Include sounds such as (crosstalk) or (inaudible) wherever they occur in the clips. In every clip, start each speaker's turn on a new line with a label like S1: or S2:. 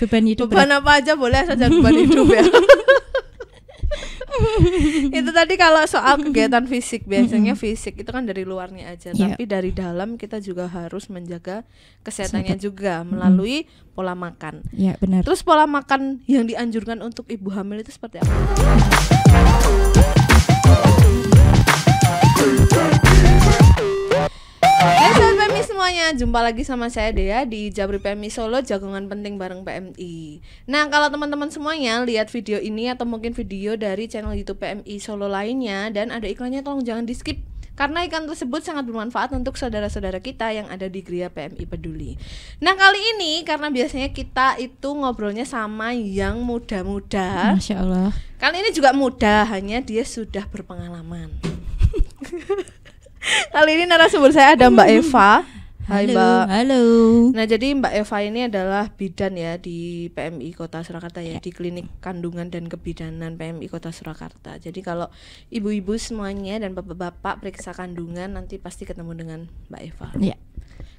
S1: beban hidup beban berat. apa aja boleh saja beban hidup ya (laughs) itu tadi kalau soal (laughs) kegiatan fisik biasanya fisik itu kan dari luarnya aja yeah. tapi dari dalam kita juga harus menjaga kesehatannya Sehat. juga melalui mm. pola makan ya benar terus pola makan yang dianjurkan untuk ibu hamil itu seperti apa Oke, semuanya, jumpa lagi sama saya Dea di Jabri PMI Solo Jagongan Penting bareng PMI Nah kalau teman-teman semuanya lihat video ini atau mungkin video dari channel Youtube PMI Solo lainnya Dan ada iklannya tolong jangan di skip karena iklan tersebut sangat bermanfaat untuk saudara-saudara kita yang ada di Gria PMI Peduli. Nah kali ini karena biasanya kita itu ngobrolnya sama yang muda-muda. Masya Allah. Kali ini juga muda, hanya dia sudah berpengalaman. (laughs) kali ini narasumber saya ada Mbak Eva Hai Halo. Mbak. Halo. Nah jadi Mbak Eva ini adalah bidan ya di PMI Kota Surakarta ya, ya. di Klinik Kandungan dan Kebidanan PMI Kota Surakarta. Jadi kalau ibu-ibu semuanya dan bapak-bapak periksa kandungan nanti pasti ketemu dengan Mbak Eva. Iya.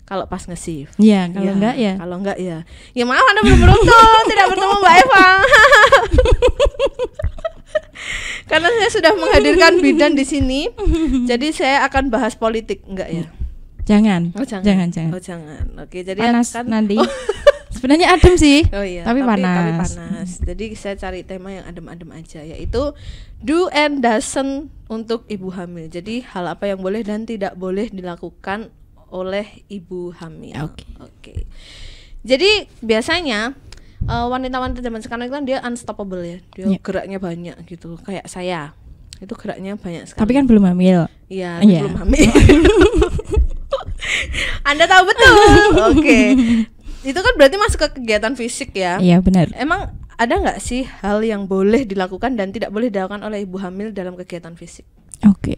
S1: Kalau pas ngesif. Iya. Kalau ya, enggak ya. Kalau enggak ya. Ya maaf Anda belum beruntung (laughs) tidak bertemu Mbak Eva. (laughs) Karena saya sudah menghadirkan bidan di sini, jadi saya akan bahas politik, enggak ya?
S2: Jangan. Oh, jangan. Jangan, jangan. Oh,
S1: jangan. Oke, jadi ya panas kan nanti. Oh. (laughs) Sebenarnya adem sih. (laughs) Oh iya. Tapi, tapi panas. Tapi panas. Jadi saya cari tema yang adem-adem aja yaitu do and doesn't untuk ibu hamil. Jadi hal apa yang boleh dan tidak boleh dilakukan oleh ibu hamil. Oke. Okay. Okay. Jadi biasanya eh, wanita-wanita uh, zaman sekarang itu kan dia unstoppable ya. Dia yeah. geraknya banyak gitu. Kayak saya. Itu geraknya banyak sekali. Tapi kan belum hamil. Iya, yeah. belum hamil. (laughs) (laughs) Anda tahu betul. (laughs) Oke. Okay. Itu kan berarti masuk ke kegiatan fisik ya? Iya, benar. Emang ada nggak sih hal yang boleh dilakukan dan tidak boleh dilakukan oleh ibu hamil dalam kegiatan fisik?
S2: Oke. Okay.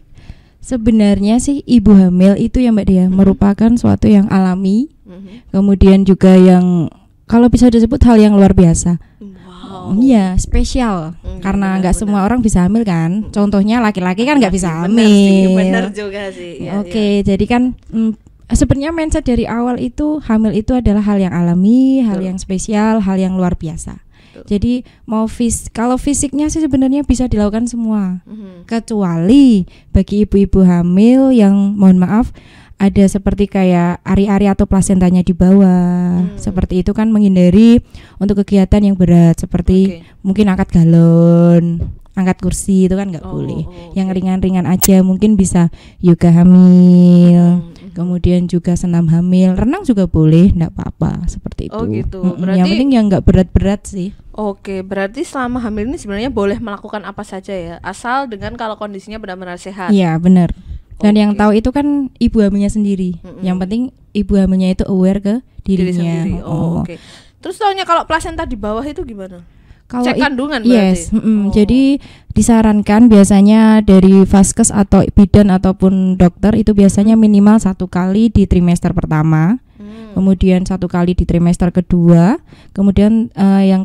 S2: Sebenarnya sih ibu hamil itu ya Mbak Dia mm -hmm. merupakan suatu yang alami. Mm -hmm. Kemudian juga yang kalau bisa disebut hal yang luar biasa. Wow. Mm, iya, spesial. Mm, iya, Karena nggak semua orang bisa hamil kan. Mm. Contohnya laki-laki kan nggak bisa hamil. Benar, benar
S1: juga sih. Ya, Oke, okay, ya.
S2: jadi kan mm, sebenarnya mindset dari awal itu hamil itu adalah hal yang alami, hal yang spesial, hal yang luar biasa. Betul. Jadi mau fis kalau fisiknya sih sebenarnya bisa dilakukan semua. Mm-hmm. Kecuali bagi ibu-ibu hamil yang mohon maaf ada seperti kayak ari-ari atau plasentanya di bawah. Hmm. Seperti itu kan menghindari untuk kegiatan yang berat seperti okay. mungkin angkat galon, angkat kursi itu kan nggak oh, boleh. Oh, okay. Oh, yang ringan-ringan aja mungkin bisa yoga hamil. Hmm kemudian juga senam hamil, renang juga boleh, enggak apa-apa seperti itu. Oh gitu. berarti yang penting yang enggak berat-berat sih.
S1: Oke, berarti selama hamil ini sebenarnya boleh melakukan apa saja ya, asal dengan kalau kondisinya benar-benar sehat. Iya,
S2: benar. Dan okay. yang tahu itu kan ibu hamilnya sendiri. Mm -mm. Yang penting ibu hamilnya itu aware ke dirinya. Diri Oh, oh. oke.
S1: Okay. Terus tahunya kalau plasenta di bawah itu gimana? Kalau cek kandungan berarti. Yes, mm, oh.
S2: jadi disarankan biasanya dari vaskes atau bidan ataupun dokter itu biasanya minimal satu kali di trimester pertama, hmm. kemudian satu kali di trimester kedua, kemudian uh, yang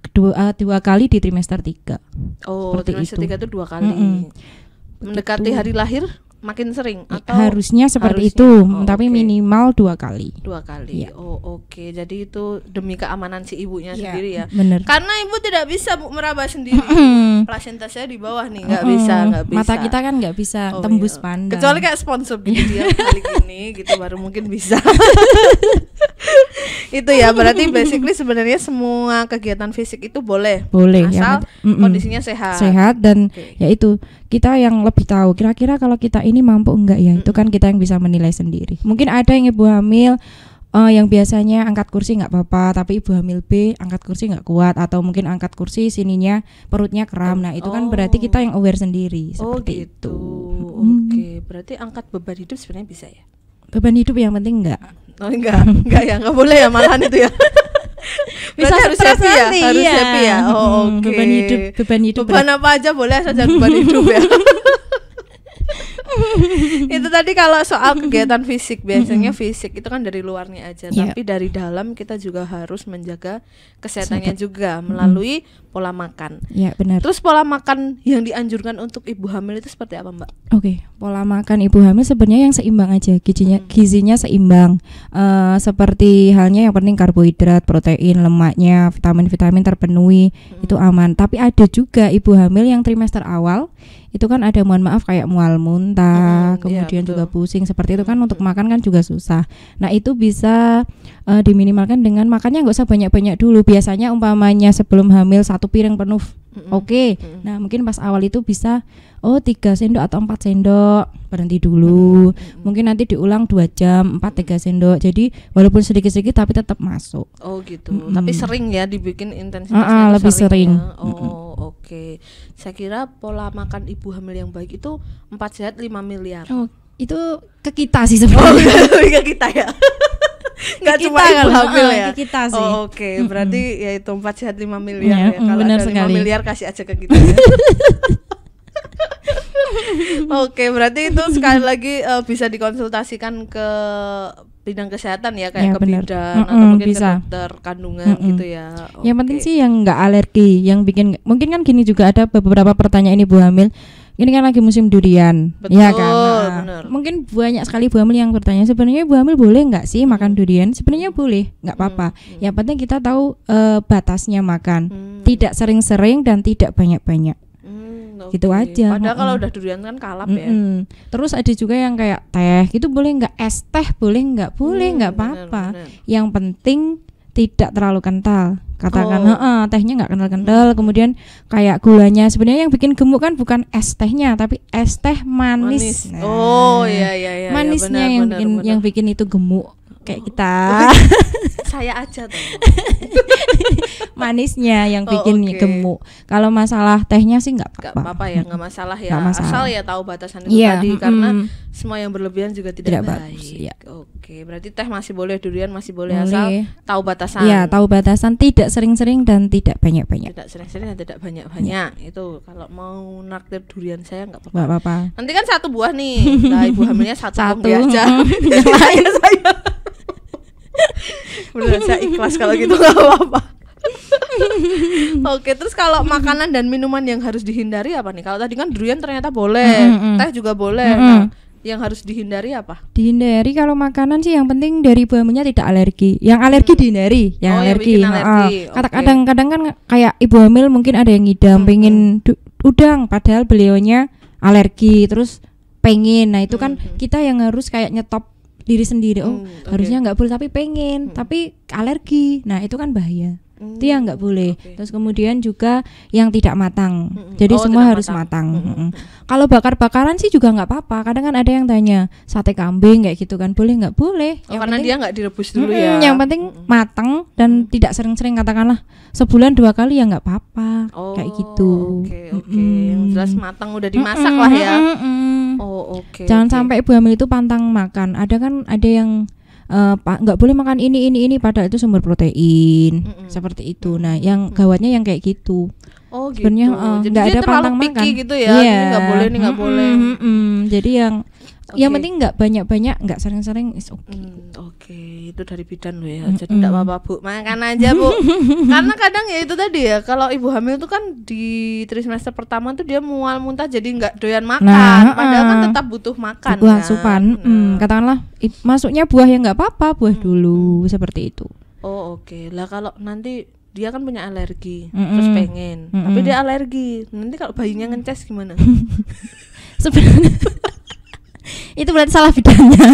S2: kedua uh, dua kali di trimester tiga.
S1: Oh, Seperti trimester itu. tiga itu dua kali. Mm -mm. Mendekati hari lahir? makin sering atau harusnya seperti harusnya. itu oh,
S2: tapi okay. minimal dua kali dua
S1: kali ya. oh oke okay. jadi itu demi keamanan si ibunya ya, sendiri ya bener. karena ibu tidak bisa meraba sendiri plasenta saya di bawah nih nggak bisa nggak bisa mata kita kan nggak bisa oh, tembus iya. pandang kecuali kayak sponsor gitu dia kali (laughs) ini gitu baru mungkin bisa (laughs) itu ya berarti basically sebenarnya semua kegiatan fisik itu boleh boleh ya, asal ya, mm kondisinya sehat sehat
S2: dan okay. ya kita yang lebih tahu kira-kira kalau kita ini mampu enggak ya mm itu kan kita yang bisa menilai sendiri mungkin ada yang ibu hamil uh, yang biasanya angkat kursi nggak apa-apa tapi ibu hamil B angkat kursi nggak kuat atau mungkin angkat kursi sininya perutnya kram nah itu kan berarti kita yang aware sendiri oh, seperti
S1: gitu. itu oke okay. berarti angkat beban hidup sebenarnya bisa ya
S2: beban hidup yang penting enggak
S1: Oh enggak, enggak ya, enggak boleh ya malahan itu ya. (laughs) Bisa harus happy ya? ya, harus iya. happy ya. Oh, hmm, Okay. Beban hidup,
S2: beban hidup. Beban
S1: apa aja boleh saja (laughs) beban hidup ya. (laughs) tadi kalau soal (laughs) kegiatan fisik biasanya fisik itu kan dari luarnya aja, yeah. tapi dari dalam kita juga harus menjaga kesehatannya juga melalui mm. pola makan. Ya yeah, benar. Terus pola makan yang dianjurkan untuk ibu hamil itu seperti apa mbak?
S2: Oke, okay. pola makan ibu hamil sebenarnya yang seimbang aja, gizinya mm. gizinya seimbang. Uh, seperti halnya yang penting karbohidrat, protein, lemaknya, vitamin-vitamin terpenuhi mm. itu aman. Tapi ada juga ibu hamil yang trimester awal itu kan ada mohon maaf kayak mual muntah, hmm, kemudian ya, juga pusing seperti itu kan hmm. untuk makan kan juga susah. Nah itu bisa uh, diminimalkan dengan makannya nggak usah banyak banyak dulu. Biasanya umpamanya sebelum hamil satu piring penuh Oke. Okay. Mm-hmm. Nah, mungkin pas awal itu bisa oh tiga sendok atau empat sendok, berhenti dulu. Mm-hmm. Mungkin nanti diulang dua jam, empat tiga sendok. Jadi walaupun sedikit-sedikit tapi tetap masuk. Oh, gitu. Mm-hmm. Tapi sering
S1: ya dibikin intensitasnya uh-uh, lebih sering. Ya? sering. Oh, mm-hmm. oke. Okay. Saya kira pola makan ibu hamil yang baik itu empat sehat lima miliar. Oh, itu ke kita sih sebenarnya. Oh, (laughs) ke kita ya. Gak cuma kan, ibu kan? hamil ya. Ke kita sih. Oh, Oke, okay. berarti mm -hmm. ya itu empat sehat lima miliar yeah, ya. Mm, Kalau ada sekali. miliar kasih aja ke kita. Ya. (laughs) Oke, okay, berarti itu sekali lagi uh, bisa dikonsultasikan ke bidang kesehatan ya kayak ya, ke bener. bidan mm -mm, atau mungkin bisa. ke dokter kandungan mm -mm. gitu ya. Okay. Yang penting sih
S2: yang nggak alergi, yang bikin mungkin kan gini juga ada beberapa pertanyaan ibu hamil. Ini kan lagi musim durian, Betul. ya kan. Iya, Mungkin banyak sekali Bu Hamil yang bertanya sebenarnya Bu Hamil boleh nggak sih hmm. makan durian? Sebenarnya boleh, nggak hmm, apa-apa. Hmm. Yang penting kita tahu uh, batasnya makan. Hmm. Tidak sering-sering dan tidak banyak-banyak. okay. Hmm, gitu aja. Padahal kalau udah
S1: durian kan kalap hmm. ya.
S2: Terus ada juga yang kayak teh, itu boleh nggak? Es teh boleh nggak? Boleh nggak hmm, apa-apa. Yang penting tidak terlalu kental katakan oh. eh, tehnya nggak kental-kental hmm. kemudian kayak gulanya sebenarnya yang bikin gemuk kan bukan es tehnya tapi es teh manis, manis. Nah, oh ya ya ya manisnya ya, benar, yang benar, bikin benar. yang bikin itu gemuk kayak oh. kita.
S1: (laughs) Saya aja tuh. (laughs) Manisnya yang oh, bikin okay. gemuk. Kalau masalah
S2: tehnya sih nggak apa-apa. Nggak apa-apa ya, nggak masalah ya. Gak masalah. Asal ya tahu batasan itu yeah, tadi karena mm,
S1: semua yang berlebihan juga tidak, tidak baik. Bagus, ya. Oke, berarti teh masih boleh, durian masih boleh, boleh. asal tahu batasan. Iya, tahu batasan, tidak sering-sering
S2: dan tidak banyak-banyak. Tidak
S1: sering-sering dan tidak banyak-banyak. Ya. Itu kalau mau naktir durian saya nggak apa-apa. Nanti kan satu buah nih. Nah, ibu hamilnya satu, satu. Ya aja. (laughs) yang lain saya (laughs) beneran saya ikhlas kalau gitu nggak apa-apa (laughs) Oke, terus kalau makanan dan minuman yang harus dihindari apa nih? Kalau tadi kan durian ternyata boleh, mm -hmm. teh juga boleh. Mm -hmm. nah, yang harus dihindari apa?
S2: Dihindari kalau makanan sih yang penting dari buahnya tidak alergi. Yang alergi hmm. dihindari, yang oh, alergi. Yang alergi. Uh, okay. Kadang-kadang kan kayak ibu hamil mungkin ada yang ngidam hmm. pengen udang padahal beliaunya alergi terus pengen. Nah, itu kan hmm. kita yang harus kayak nyetop diri sendiri oh hmm, harusnya nggak boleh tapi pengen hmm. tapi alergi nah itu kan bahaya hmm. itu yang nggak boleh okay. terus kemudian juga yang tidak matang hmm. hmm. jadi oh, semua harus matang, matang. Hmm. hmm, hmm kalau bakar bakaran sih juga nggak apa-apa kadang kan ada yang tanya sate kambing kayak gitu kan boleh nggak
S1: boleh oh, yang karena penting, dia nggak direbus dulu hmm, ya yang penting
S2: hmm. matang dan hmm. tidak sering-sering katakanlah sebulan dua kali ya nggak apa-apa oh, kayak gitu okay, oh, okay. hmm. yang
S1: jelas matang udah dimasak hmm. lah ya hmm. Oh, oke. Okay, Jangan okay. sampai ibu
S2: hamil itu pantang makan. Ada kan ada yang eh, nggak boleh makan ini ini ini padahal itu sumber protein mm -mm. seperti itu. Nah, yang gawatnya yang kayak gitu.
S1: Oh, Sebenarnya, gitu. Sebenarnya eh, uh, ada pantang makan. gitu ya. Iya. Yeah. Nggak boleh nih nggak mm -mm, boleh. Mm -mm.
S2: Jadi yang Okay. Yang penting nggak banyak-banyak, nggak sering-sering is oke.
S1: Okay. Hmm, oke, okay. itu dari bidan lo ya. Mm -mm. Jadi enggak apa-apa, Bu. Makan aja, Bu. (laughs) Karena kadang ya itu tadi ya, kalau ibu hamil tuh kan di trimester pertama tuh dia mual muntah jadi nggak doyan makan. Nah, Padahal kan tetap butuh makan. Buah kan? supan Nah.
S2: Hmm, katakanlah masuknya buah yang nggak apa-apa, buah hmm. dulu seperti itu.
S1: Oh, oke. Okay. Lah kalau nanti dia kan punya alergi, mm -mm. terus pengen. Mm -mm. Tapi dia alergi. Nanti kalau bayinya ngeces gimana? (laughs) Sebenarnya itu berarti salah bidangnya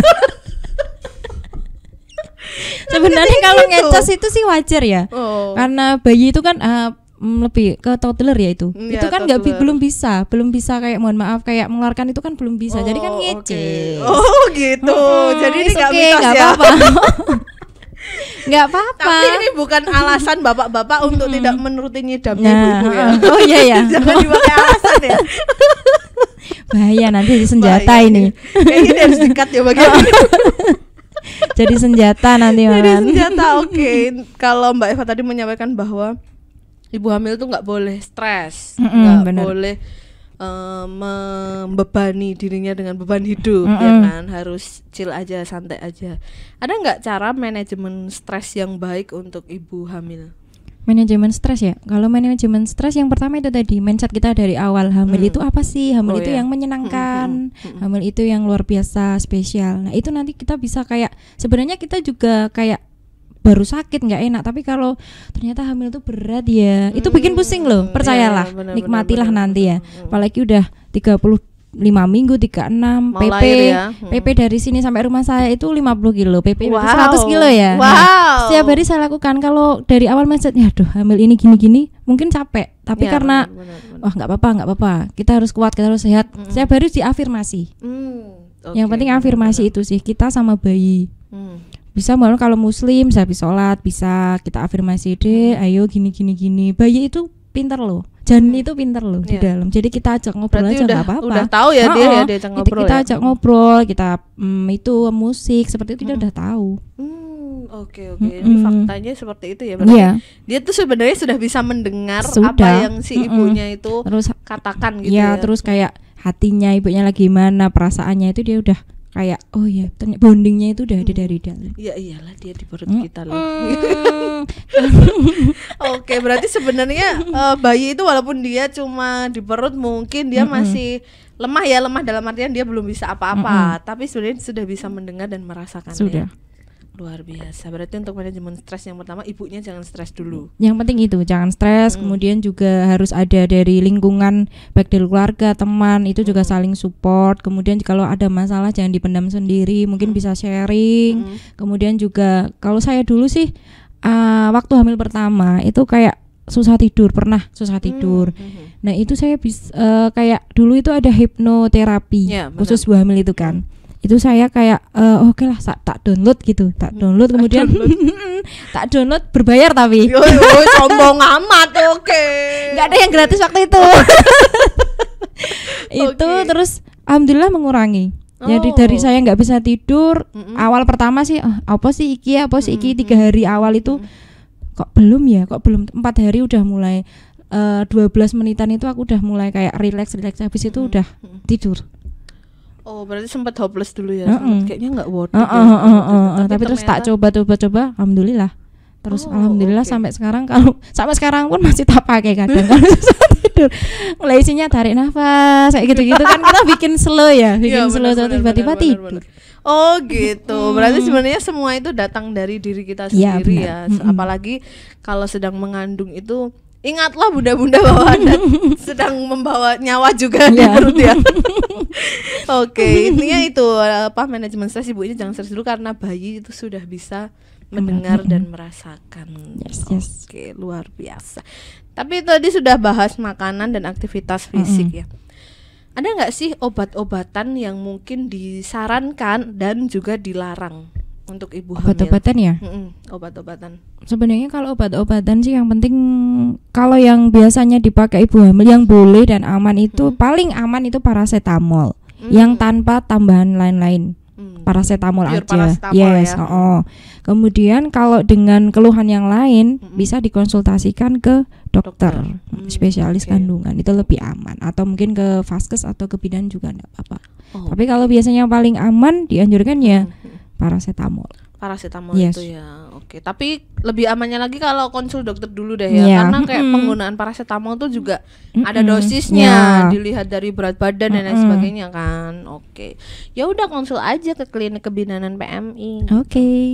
S2: sebenarnya kalau gitu. ngecas itu sih wajar ya oh. karena bayi itu kan uh, lebih ke toddler ya itu mm, ya, itu kan nggak bi belum bisa belum bisa kayak mohon maaf kayak mengeluarkan itu kan belum bisa oh, jadi
S1: kan oh, ngece okay. oh gitu oh, jadi ini nggak okay, mitos ya apa -apa. (laughs) nggak apa-apa. Tapi ini bukan alasan bapak-bapak untuk hmm. tidak menuruti nyidamnya nah, ibu-ibu ya. Oh iya ya. (laughs) Jangan dipakai alasan ya. (laughs)
S2: bahaya nanti jadi senjata bahaya. ini iya. kayaknya harus dekat ya bagian (laughs) jadi senjata nanti jadi senjata
S1: oke okay. kalau mbak Eva tadi menyampaikan bahwa ibu hamil tuh nggak boleh stres nggak mm -mm, boleh uh, membebani dirinya dengan beban hidup mm -mm. ya kan harus chill aja santai aja ada nggak cara manajemen stres yang baik untuk ibu hamil
S2: manajemen stres ya. Kalau manajemen stres yang pertama itu tadi mindset kita dari awal hamil hmm. itu apa sih? Hamil oh, itu iya. yang hmm, menyenangkan, hmm, hmm, hmm. hamil itu yang luar biasa spesial. Nah itu nanti kita bisa kayak sebenarnya kita juga kayak baru sakit nggak enak tapi kalau ternyata hamil itu berat ya itu bikin hmm. pusing loh iya, percayalah ya, bener, nikmatilah bener, bener, nanti ya apalagi udah 30 lima minggu tiga enam PP ya. hmm. PP dari sini sampai rumah saya itu 50 kilo PP wow. 100 kilo ya wow. nah, setiap hari saya lakukan kalau dari awal mindsetnya tuh aduh hamil ini gini-gini mungkin capek tapi ya, karena bener, bener. wah nggak apa-apa nggak apa-apa kita harus kuat kita harus sehat -hmm. setiap hari diafirmasi hmm. okay. yang penting afirmasi bener. itu sih kita sama bayi hmm. bisa malah kalau muslim saya bisa sholat bisa kita afirmasi deh hmm. ayo gini gini gini bayi itu pinter loh Jan itu hmm. pinter loh yeah. di iya. dalam. Jadi kita ajak ngobrol Berarti aja nggak apa-apa. Udah tahu ya oh, dia ya dia ajak ngobrol. Kita ya? ajak ngobrol, kita mm, itu musik seperti itu hmm. dia udah tahu. Oke
S1: hmm, oke, okay, -hmm. faktanya seperti itu ya. Berarti yeah. dia tuh sebenarnya sudah bisa mendengar sudah. apa yang si ibunya -hmm. itu terus katakan gitu ya. ya. Terus
S2: kayak hatinya ibunya lagi mana, perasaannya itu dia udah kayak oh ya ternyata bondingnya itu udah ada hmm. dari dalam
S1: ya iyalah dia di perut hmm. kita loh hmm. oke berarti sebenarnya uh, bayi itu walaupun dia cuma di perut mungkin dia hmm, -hmm. masih lemah ya lemah dalam artian dia belum bisa apa-apa -hmm. hmm. tapi sebenarnya sudah bisa mendengar dan merasakan sudah ya? luar biasa berarti untuk manajemen stres yang pertama ibunya jangan stres dulu yang penting
S2: itu jangan stres hmm. kemudian juga harus ada dari lingkungan baik dari keluarga teman itu juga hmm. saling support kemudian kalau ada masalah jangan dipendam sendiri mungkin hmm. bisa sharing hmm. kemudian juga kalau saya dulu sih uh, waktu hamil pertama itu kayak susah tidur pernah susah hmm, tidur hmm, hmm. nah itu saya bisa uh, eh, kayak dulu itu ada hipnoterapi ya, khusus buah hamil itu kan itu saya kayak e, oke okay lah tak, tak download gitu tak hmm. download kemudian tak download (laughs) berbayar tapi sombong amat oke okay. nggak ada yang gratis waktu itu oh. (laughs) itu terus alhamdulillah mengurangi oh. jadi dari saya nggak bisa tidur mm -mm. awal pertama sih oh, apa sih iki apa sih iki mm -mm. tiga hari awal itu kok belum ya kok belum empat hari udah mulai eh, dua uh, 12 menitan itu aku udah mulai kayak relax relax habis itu udah tidur
S1: Oh, berarti sempat hopeless dulu ya. Mm -mm. Kayaknya nggak worth it. -mm. -mm. Tapi, Tapi terus tak
S2: coba-coba-coba, alhamdulillah. Terus oh, alhamdulillah okay. sampai sekarang kalau sampai sekarang pun masih tak pakai kadang kalau (laughs) tidur. Mulai isinya tarik nafas kayak gitu-gitu kan kita bikin slow ya, (laughs) iya, bikin ya, slow bener, tiba-tiba tidur.
S1: Oh gitu. Berarti sebenarnya semua itu datang dari diri kita iya, sendiri ya. ya. Apalagi kalau sedang mengandung itu ingatlah bunda-bunda bahwa anda (laughs) sedang membawa nyawa juga yeah. di ya. perut ya. (laughs) Oke, intinya itu apa manajemen stres ibu ini jangan stres dulu karena bayi itu sudah bisa mendengar dan merasakan. Yes, yes. Oke, luar biasa. Tapi tadi sudah bahas makanan dan aktivitas fisik mm -hmm. ya. Ada nggak sih obat-obatan yang mungkin disarankan dan juga dilarang? untuk ibu obat hamil. Obat-obatan ya? Mm-mm, obat-obatan. Sebenarnya kalau
S2: obat-obatan sih yang penting kalau yang biasanya dipakai ibu hamil yang boleh dan aman itu mm-hmm. paling aman itu paracetamol mm-hmm. yang tanpa tambahan lain-lain. Mm-hmm. Paracetamol Biar aja. Paracetamol yes, ya. oh. Kemudian kalau dengan keluhan yang lain mm-hmm. bisa dikonsultasikan ke dokter, dokter. Mm, mm, spesialis okay. kandungan itu lebih aman atau mungkin ke vaskes atau ke bidan juga enggak apa-apa. Oh. Tapi kalau biasanya yang paling aman dianjurkan ya mm-hmm paracetamol.
S1: Paracetamol yes. itu ya. Oke, tapi lebih amannya lagi kalau konsul dokter dulu deh ya. Yeah. Karena kayak mm -hmm. penggunaan paracetamol tuh juga mm -hmm. ada dosisnya, yeah. dilihat dari berat badan mm -hmm. dan lain sebagainya kan. Oke. Ya udah konsul aja ke klinik kebinanan PMI. Oke. Okay.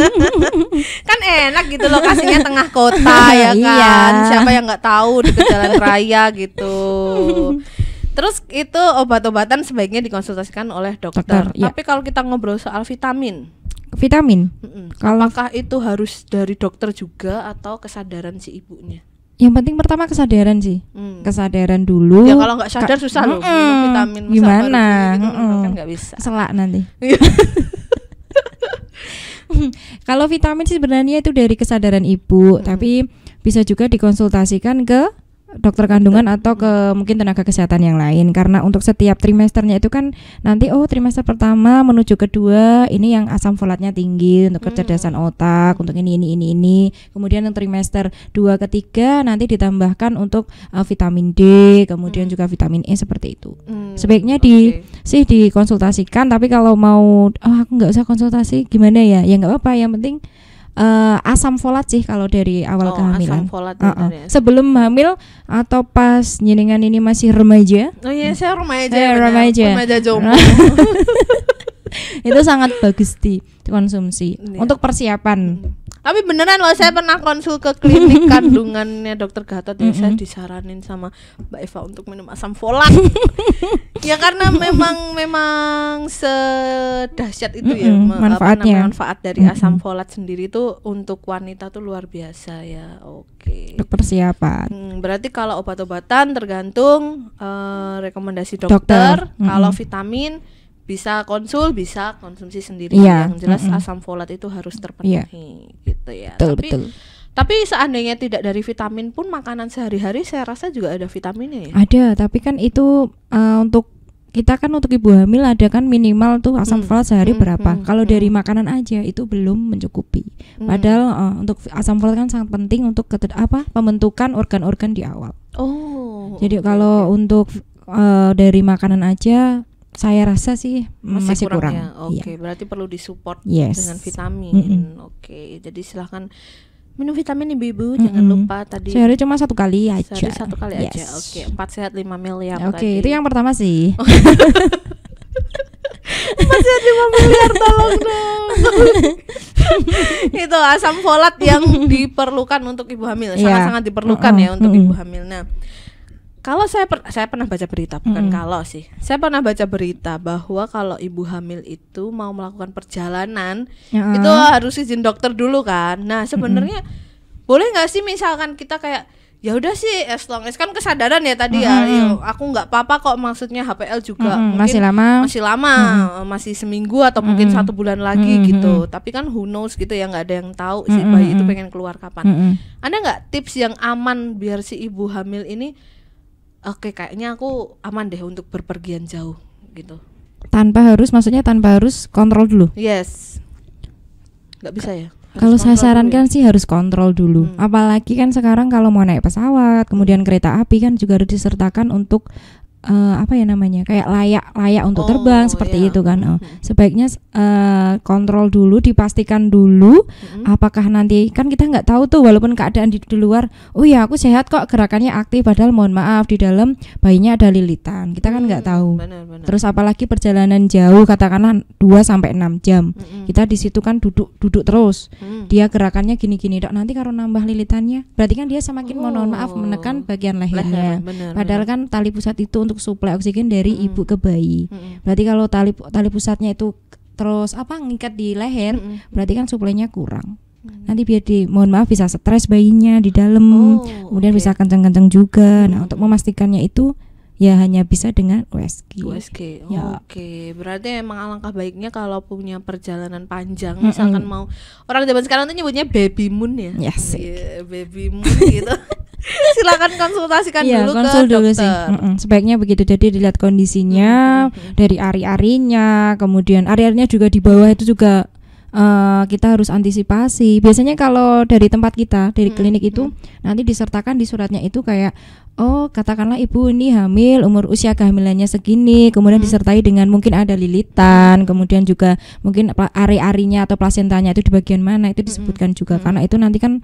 S1: (laughs) kan enak gitu lokasinya tengah kota ya (laughs) iya. kan. Iya. Siapa yang nggak tahu di jalan raya gitu. (laughs) Terus itu obat-obatan sebaiknya dikonsultasikan oleh dokter. dokter ya. Tapi kalau kita ngobrol soal vitamin, vitamin, mm -mm. apakah itu harus dari dokter juga atau kesadaran si ibunya?
S2: Yang penting pertama kesadaran sih, mm. kesadaran dulu. Ya kalau nggak sadar Ka susah mm loh vitamin. Gimana? mm -mm. nggak bisa. Selak nanti. (laughs) (laughs) kalau vitamin sih sebenarnya itu dari kesadaran ibu, mm. tapi bisa juga dikonsultasikan ke dokter kandungan iya. atau ke mungkin tenaga kesehatan yang lain karena untuk setiap trimesternya itu kan nanti oh trimester pertama menuju kedua ini yang asam folatnya tinggi untuk hmm. kecerdasan otak untuk ini ini ini ini kemudian yang trimester dua ketiga nanti ditambahkan untuk uh, vitamin D kemudian hmm. juga vitamin E seperti itu hmm. sebaiknya di sih dikonsultasikan tapi kalau mau oh aku nggak usah konsultasi gimana ya ya nggak apa-apa yang penting uh, asam folat sih kalau dari awal oh, kehamilan. Asam folat uh -uh. Sebelum hamil atau pas nyeringan ini masih remaja.
S1: Oh iya, saya remaja. Eh, remaja. Remaja jomblo. (laughs)
S2: itu sangat bagus dikonsumsi yeah. untuk persiapan. Hmm.
S1: Tapi beneran loh saya pernah konsul ke klinik (laughs) kandungannya dokter Gatot yang mm -hmm. saya disaranin sama Mbak Eva untuk minum asam folat. (laughs) ya karena memang memang sedahsyat itu mm -hmm. ya manfaatnya Apa, manfaat dari mm -hmm. asam folat sendiri itu untuk wanita tuh luar biasa ya. Oke. Okay.
S2: Untuk persiapan.
S1: Hmm, berarti kalau obat-obatan tergantung uh, rekomendasi dokter, dokter. Mm -hmm. kalau vitamin bisa konsul bisa konsumsi sendiri yeah. yang jelas mm -hmm. asam folat itu harus terpenuhi yeah. gitu ya betul, tapi betul. tapi seandainya tidak dari vitamin pun makanan sehari-hari saya rasa juga ada vitaminnya ya
S2: ada tapi kan itu uh, untuk kita kan untuk ibu hamil ada kan minimal tuh asam hmm. folat sehari hmm. berapa. Hmm. Kalau dari makanan aja itu belum mencukupi. Hmm. Padahal uh, untuk asam folat kan sangat penting untuk apa pembentukan organ-organ di awal.
S1: Oh. Jadi okay. kalau
S2: untuk uh, dari makanan aja saya rasa sih masih, masih kurang. kurang. Ya? Iya. Oke, okay,
S1: ya. berarti perlu disupport yes. dengan vitamin. Mm -hmm. Oke, okay, jadi silahkan minum vitamin nih, ibu mm -hmm. jangan lupa tadi sehari cuma satu kali aja sehari satu kali yes. aja oke okay, empat sehat lima miliar ya, oke okay, itu yang pertama sih (laughs) Masih ada lima miliar ya, tolong dong itu asam folat yang diperlukan untuk ibu hamil iya. sangat-sangat yeah. diperlukan uh -uh. ya untuk mm -hmm. ibu hamil nah kalau saya per saya pernah baca berita, bukan hmm. kalau sih. Saya pernah baca berita bahwa kalau ibu hamil itu mau melakukan perjalanan ya. itu harus izin dokter dulu kan. Nah, sebenarnya hmm. boleh nggak sih misalkan kita kayak ya udah sih as long as kan kesadaran ya tadi -hmm. ya aku nggak apa-apa kok maksudnya HPL juga -hmm. masih lama masih lama -hmm. masih seminggu atau mungkin satu bulan lagi -hmm. gitu tapi kan who knows gitu ya nggak ada yang tahu -hmm. si bayi itu pengen keluar kapan -hmm. ada nggak tips yang aman biar si ibu hamil ini oke okay, kayaknya aku aman deh untuk berpergian jauh gitu
S2: tanpa harus maksudnya tanpa harus kontrol dulu
S1: yes nggak bisa ya kalau saya sarankan ya?
S2: sih harus kontrol dulu hmm. apalagi kan sekarang kalau mau naik pesawat kemudian kereta api kan juga harus disertakan untuk uh, apa ya namanya kayak layak layak untuk oh, terbang seperti iya. itu kan oh. Hmm. sebaiknya uh, kontrol dulu dipastikan dulu hmm. apakah nanti kan kita nggak tahu tuh walaupun keadaan di, di luar oh ya aku sehat kok gerakannya aktif padahal mohon maaf di dalam bayinya ada lilitan kita kan nggak hmm, tahu Benar, benar. terus apalagi perjalanan jauh katakanlah 2 sampai enam jam hmm. kita di situ kan duduk duduk terus hmm. dia gerakannya gini-gini dok nanti kalau nambah lilitannya berarti kan dia semakin oh. mohon maaf menekan oh. bagian lehernya benar, padahal benar. kan tali pusat itu untuk suplai oksigen dari ibu ke bayi. Berarti kalau tali tali pusatnya itu terus apa ngikat di leher, berarti kan suplainya kurang. Nanti biar di mohon maaf bisa stres bayinya di dalam, oh, kemudian okay. bisa kencang-kencang juga. Nah, untuk memastikannya itu ya hanya bisa dengan USG.
S1: USG. ya. Oke, okay. berarti emang alangkah baiknya kalau punya perjalanan panjang, mm -hmm. misalkan mau orang zaman sekarang tuh nyebutnya baby moon ya. Yes. Ya, yeah, baby moon gitu. (laughs) (laughs) silakan konsultasikan ya, dulu konsul ke dokter. Sih.
S2: sebaiknya begitu. Jadi dilihat kondisinya mm -hmm. dari ari-arinya, kemudian ari-arinya juga di bawah itu juga uh, kita harus antisipasi. Biasanya kalau dari tempat kita, dari mm-hmm. klinik hmm, itu hmm. nanti disertakan di suratnya itu kayak oh, katakanlah ibu ini hamil, umur usia kehamilannya segini, kemudian hmm. disertai dengan mungkin ada lilitan, kemudian juga mungkin ari-arinya atau plasentanya itu di bagian mana itu mm-hmm. disebutkan juga mm-hmm. karena itu nanti kan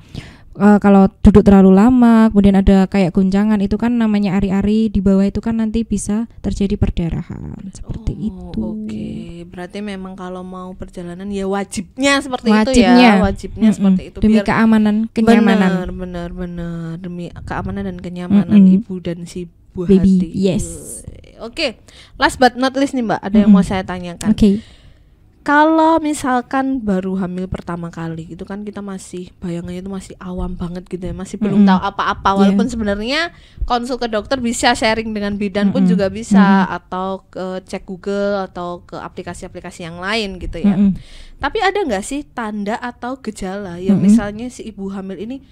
S2: uh, kalau duduk terlalu lama, kemudian ada kayak guncangan itu kan namanya ari-ari di bawah itu kan nanti bisa terjadi perdarahan seperti oh, itu.
S1: Oke, okay. berarti memang kalau mau perjalanan ya wajibnya seperti wajibnya. itu ya, wajibnya mm -hmm. seperti itu. Demi biar keamanan, kenyamanan. Benar, benar, benar. Demi keamanan dan kenyamanan mm -hmm. ibu dan si buah Baby, hati. Yes. Oke, okay. last but not least nih Mbak, ada mm -hmm. yang mau saya tanyakan. Oke. Okay kalau misalkan baru hamil pertama kali gitu kan kita masih bayangannya itu masih awam banget gitu ya masih belum mm -hmm. tahu apa-apa iya. walaupun yeah. sebenarnya konsul ke dokter bisa sharing dengan bidan mm -hmm. pun juga bisa mm -hmm. atau ke cek Google atau ke aplikasi-aplikasi yang lain gitu ya mm -hmm. tapi ada nggak sih tanda atau gejala yang mm -hmm. misalnya si ibu hamil ini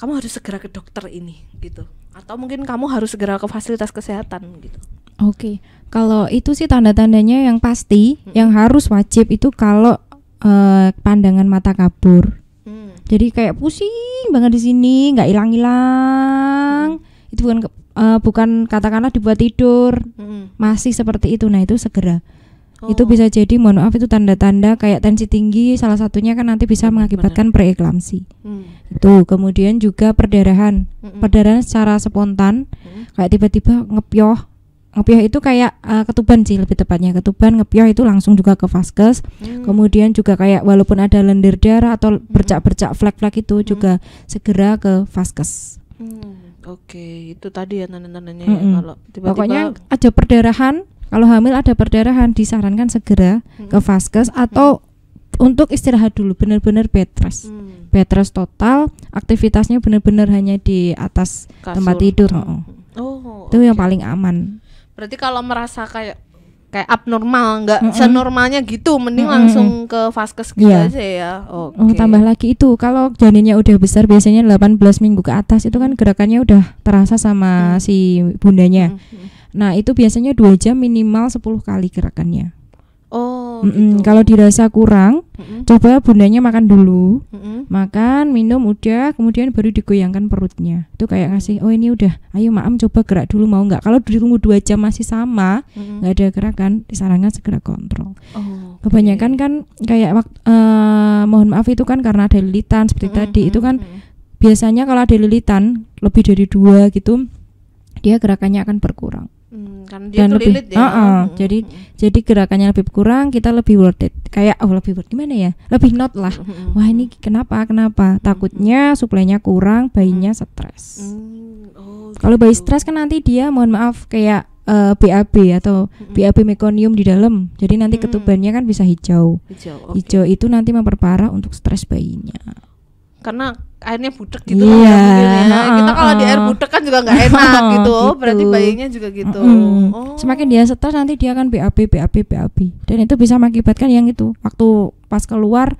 S1: kamu harus segera ke dokter ini gitu atau mungkin kamu harus segera ke fasilitas kesehatan gitu
S2: Oke, okay. kalau itu sih tanda-tandanya yang pasti, hmm. yang harus wajib itu kalau uh, pandangan mata kabur. Hmm. Jadi kayak pusing banget di sini, nggak hilang-hilang. Hmm. Itu bukan uh, bukan katakanlah dibuat tidur, hmm. masih seperti itu. Nah itu segera. Oh. Itu bisa jadi, mohon maaf itu tanda-tanda kayak tensi tinggi. Salah satunya kan nanti bisa hmm. mengakibatkan preeklamsi. Hmm. Itu kemudian juga perdarahan, hmm. perdarahan secara spontan, mm. kayak tiba-tiba ngepyoh Ngepioh itu kayak uh, ketuban sih lebih tepatnya ketuban ngepioh itu langsung juga ke vaskes hmm. kemudian juga kayak walaupun ada lendir darah atau hmm. bercak-bercak flek-flek itu hmm. juga segera ke vaskes
S1: hmm. oke okay. itu tadi ya tanda-tandanya hmm. ya kalau tiba-tiba pokoknya ada
S2: perdarahan kalau hamil ada perdarahan disarankan segera hmm. ke vaskes atau hmm untuk istirahat dulu benar-benar bed rest hmm. bed rest total aktivitasnya benar-benar hanya di atas Kasur. tempat tidur oh, oh. itu okay. yang paling aman
S1: berarti kalau merasa kayak kayak abnormal nggak mm -mm. senormalnya gitu mending mm -mm. langsung ke vaskes gitu yeah. aja ya oke okay. Oh, tambah
S2: lagi itu kalau janinnya udah besar biasanya 18 minggu ke atas itu kan gerakannya udah terasa sama mm. si bundanya mm -hmm. nah itu biasanya dua jam minimal 10 kali gerakannya Oh. Mm -mm. Gitu. Kalau dirasa kurang, mm -mm. coba bundanya makan dulu, mm -mm. makan, minum udah, kemudian baru digoyangkan perutnya. Itu kayak ngasih, oh ini udah, ayo maam coba gerak dulu mau nggak? Kalau ditunggu dua jam masih sama, nggak mm -mm. ada gerakan, disarankan segera kontrol. Oh, Kebanyakan kan kayak uh, mohon maaf itu kan karena ada lilitan seperti mm -mm. tadi, itu kan mm -mm. biasanya kalau ada lilitan lebih dari dua gitu, dia gerakannya akan berkurang.
S1: Hmm, karena dia dan lebih, ya. Uh -uh, -hmm.
S2: Jadi hmm, jadi gerakannya lebih kurang, kita lebih worth it. Kayak oh lebih worth gimana ya? Lebih not lah. -hmm. Wah, ini kenapa? Kenapa? Takutnya suplainya kurang, bayinya stres. Mm oh, Kalau bayi gitu. stres kan nanti dia mohon maaf kayak uh, eh, BAB atau -hmm. BAB mekonium di dalam. Jadi nanti -hmm. ketubannya kan bisa hijau. Hijau, okay. hijau itu nanti memperparah untuk stres bayinya.
S1: Karena airnya budek gitu yeah. ya, nah, kita kalau di air budek kan juga nggak enak uh, (laughs) gitu. gitu berarti bayinya juga gitu mm
S2: oh. semakin dia stres nanti dia akan BAB BAB BAB dan itu bisa mengakibatkan yang itu waktu pas keluar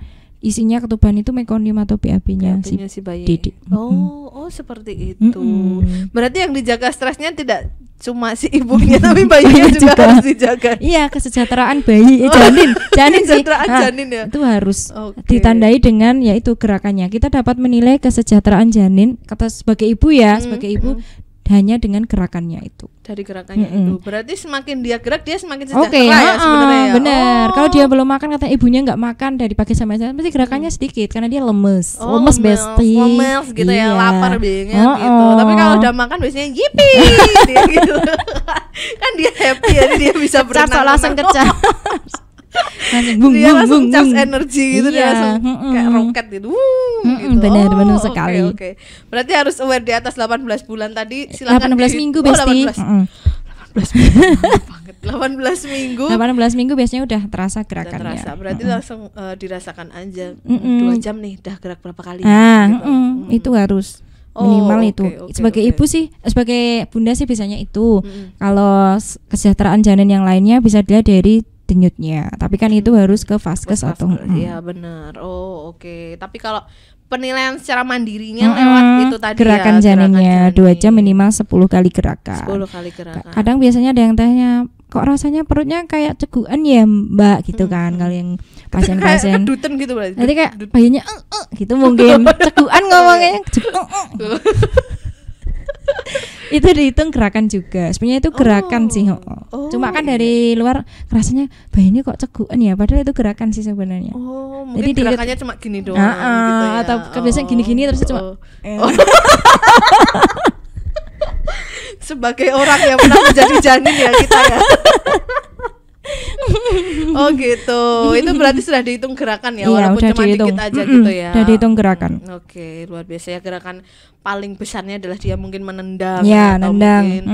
S2: isinya ketuban itu mekonium atau BAB-nya si, si bayi. Didi.
S1: Oh, oh seperti itu.
S2: Mm -hmm.
S1: Berarti yang dijaga stresnya tidak cuma si ibunya tapi (laughs) bayinya juga, juga harus
S2: dijaga. Iya, kesejahteraan bayi eh, (laughs) janin, janin Kesejahteraan sih. Ah, janin ya. Itu harus okay. ditandai dengan yaitu gerakannya. Kita dapat menilai kesejahteraan janin kata sebagai ibu ya, mm -hmm. sebagai ibu mm -hmm hanya dengan gerakannya itu.
S1: Dari gerakannya mm -hmm. itu. Berarti semakin dia gerak dia semakin sejahtera okay, ya, sebenarnya. Ya. Benar.
S2: Oh. Kalau dia oh. belum makan kata ibunya nggak makan dari pagi sampai sore pasti gerakannya mm. sedikit karena dia lemes. Oh, lemes besti. Lemes gitu ya, iya. ya, lapar bingung oh, gitu. Oh. Tapi kalau udah
S1: makan biasanya yipi (laughs) dia gitu. (laughs) kan dia happy jadi dia bisa berenang. Kecap langsung kecap. (laughs) langsung bung, dia bung, langsung bung, charge bung. energi gitu iya. dia langsung mm -mm. kayak roket gitu gitu. Benar, oh, benar sekali. Oke, okay, okay. Berarti harus aware di atas 18 bulan tadi silakan 18 di, minggu, oh, 18. Mm -hmm. 18 minggu. 18 minggu.
S2: 18 minggu biasanya udah terasa gerakannya. Udah terasa. Berarti mm -hmm. langsung
S1: uh, dirasakan aja. Mm -hmm. Dua jam nih, udah gerak berapa kali? Ah, gitu. mm -hmm. -mm. -hmm.
S2: itu harus oh, minimal oh, itu. Okay, okay, sebagai okay. ibu sih, sebagai bunda sih biasanya itu. hmm. Kalau kesejahteraan janin yang lainnya bisa dilihat dari denyutnya. Tapi kan hmm. itu harus ke vaskes atau Iya,
S1: hmm. benar. Oh, oke. Okay. Tapi kalau penilaian secara mandirinya mm -hmm. lewat itu tadi ya, gerakan ya, janinnya
S2: dua jam minimal 10 kali gerakan
S1: 10 kali gerakan
S2: kadang biasanya ada yang tanya kok rasanya perutnya kayak ceguan ya mbak gitu kan hmm. kalau yang (laughs) pasien-pasien
S1: kedutan gitu berarti nanti kayak
S2: bayinya eh, eh, gitu mungkin (laughs) ceguan ngomongnya (laughs) itu dihitung gerakan juga. Sebenarnya itu gerakan oh. sih. Oh. Cuma kan dari oh, iya. luar rasanya bah ini kok cegukan ya. Padahal itu gerakan sih sebenarnya. Oh,
S1: mungkin Jadi gerakannya cuma gini doang. Uh, gitu ya. Atau oh. kebiasaan gini-gini terus oh. cuma. Oh. Eh. oh. (laughs) Sebagai orang yang pernah menjadi janin ya kita ya. (laughs) (laughs) oh gitu. Itu berarti sudah dihitung gerakan ya, iya, walaupun cuma dihitung. dikit aja gitu ya. Sudah dihitung gerakan. Hmm, Oke, okay, luar biasa ya gerakan paling besarnya adalah dia mungkin menendang iya, ya, atau nendang. mungkin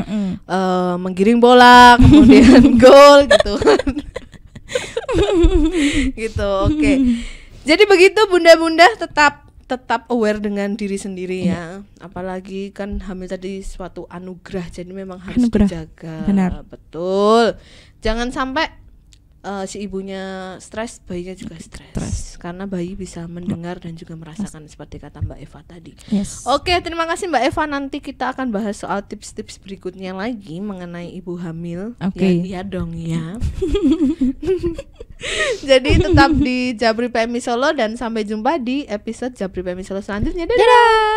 S1: Uh, menggiring bola, (laughs) kemudian gol gitu. Kan. (laughs) gitu, oke. Okay. Jadi begitu bunda-bunda tetap tetap aware dengan diri sendiri ya. Yeah. Apalagi kan hamil tadi suatu anugerah jadi memang harus anugrah. dijaga. Benar. Betul. Jangan sampai uh, si ibunya stres, bayinya juga stres. Karena bayi bisa mendengar dan juga merasakan seperti kata Mbak Eva tadi. Yes. Oke, terima kasih Mbak Eva. Nanti kita akan bahas soal tips-tips berikutnya lagi mengenai ibu hamil. Oke. Okay. Ya, ya dong ya. (laughs) Jadi tetap di Jabri PMI Solo dan sampai jumpa di episode Jabri PMI Solo selanjutnya. Dadah. Dadah.